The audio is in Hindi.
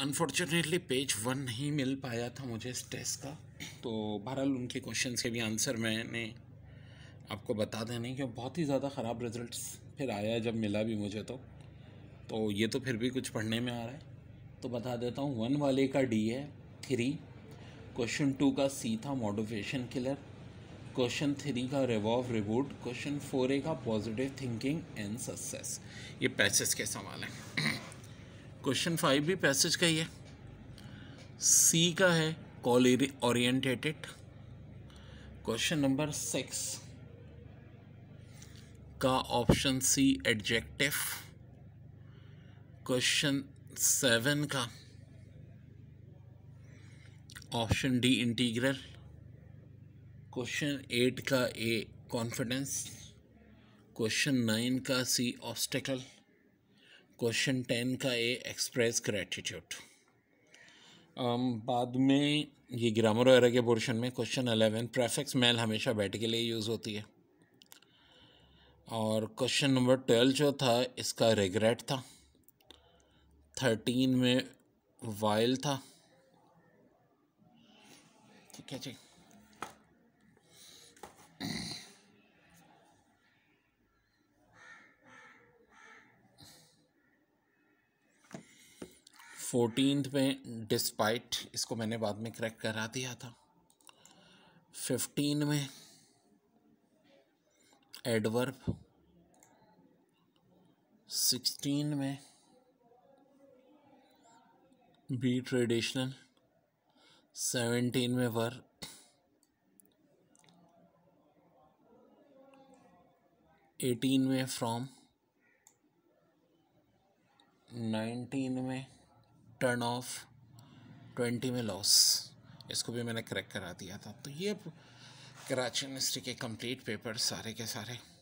अनफॉर्चुनेटली पेज वन नहीं मिल पाया था मुझे इस टेस्ट का तो बहरहाल उनके क्वेश्चन के भी आंसर मैंने आपको बता देने कि बहुत ही ज़्यादा ख़राब रिजल्ट फिर आया जब मिला भी मुझे तो तो ये तो फिर भी कुछ पढ़ने में आ रहा है तो बता देता हूँ वन वाले का डी है थ्री क्वेश्चन टू का सी था मोटिवेशन किलर क्वेश्चन थ्री का revolve reboot question four A का पॉजिटिव थिंकिंग एंड सक्सेस ये पैसेज के सवाल हैं क्वेश्चन फाइव भी पैसेज का ही है सी का है call oriented question number six का option C adjective question seven का option D integral question eight का ए कॉन्फिडेंस क्वेश्चन नाइन का सी ऑब्स्टिकल क्वेश्चन टेन का ए एक्सप्रेस ग्रेटिट्यूड बाद में ये ग्रामर वगैरह के पोर्शन में क्वेश्चन अलेवन प्रेफिक्स मेल हमेशा बैट के लिए यूज़ होती है और क्वेश्चन नंबर ट्वेल्व जो था इसका रिग्रेट था थर्टीन में वाइल था ठीक है जी फोर्टीन में डिस्पाइट इसको मैंने बाद में क्रैक करा दिया था फिफ्टीन में एडवर्ब सिक्सटीन में बी ट्रेडिशनल सेवेंटीन में वर एटीन में फ्रॉम नाइनटीन में टर्न ऑफ ट्वेंटी में लॉस इसको भी मैंने करेक्ट करा दिया था तो ये अब कराची यूनिवर्सिटी के कंप्लीट पेपर सारे के सारे